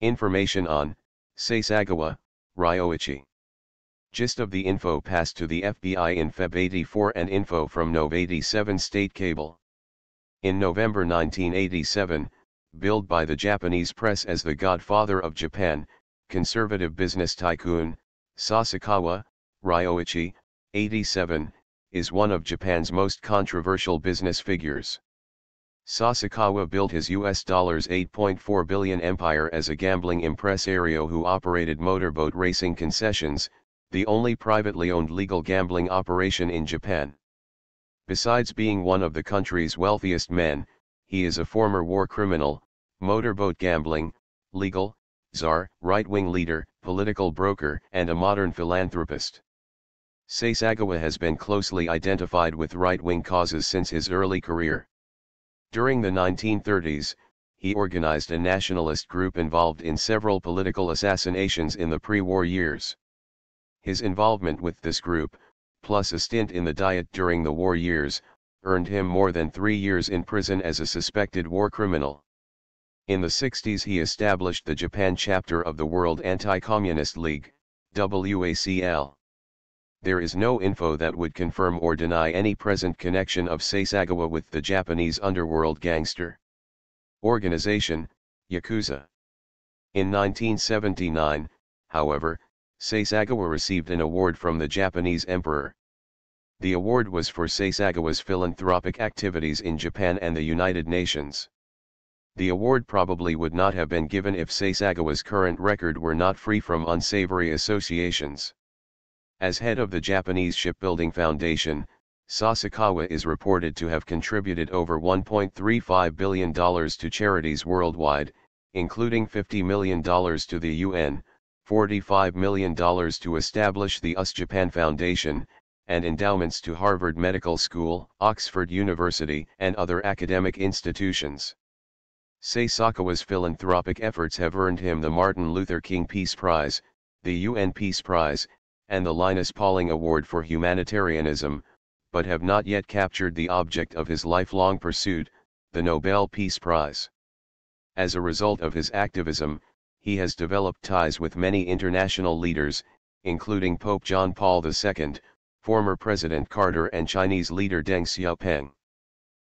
Information on, Sasagawa, Ryoichi. Gist of the info passed to the FBI in Feb 84 and info from Nov 87 State Cable. In November 1987, billed by the Japanese press as the godfather of Japan, conservative business tycoon, Sasakawa, Ryoichi, 87, is one of Japan's most controversial business figures. Sasakawa built his US dollars 8.4 billion empire as a gambling impresario who operated motorboat racing concessions, the only privately owned legal gambling operation in Japan. Besides being one of the country's wealthiest men, he is a former war criminal, motorboat gambling, legal, czar, right-wing leader, political broker and a modern philanthropist. Sasagawa has been closely identified with right-wing causes since his early career. During the 1930s, he organized a nationalist group involved in several political assassinations in the pre-war years. His involvement with this group, plus a stint in the Diet during the war years, earned him more than three years in prison as a suspected war criminal. In the 60s he established the Japan chapter of the World Anti-Communist League, WACL. There is no info that would confirm or deny any present connection of Seisagawa with the Japanese underworld gangster organization, Yakuza. In 1979, however, Seisagawa received an award from the Japanese emperor. The award was for Seisagawa's philanthropic activities in Japan and the United Nations. The award probably would not have been given if Seisagawa's current record were not free from unsavory associations. As head of the Japanese Shipbuilding Foundation, Sasakawa is reported to have contributed over $1.35 billion to charities worldwide, including $50 million to the UN, $45 million to establish the US Japan Foundation, and endowments to Harvard Medical School, Oxford University and other academic institutions. Sasakawa's philanthropic efforts have earned him the Martin Luther King Peace Prize, the UN Peace Prize and the Linus Pauling Award for Humanitarianism, but have not yet captured the object of his lifelong pursuit, the Nobel Peace Prize. As a result of his activism, he has developed ties with many international leaders, including Pope John Paul II, former President Carter and Chinese leader Deng Xiaoping.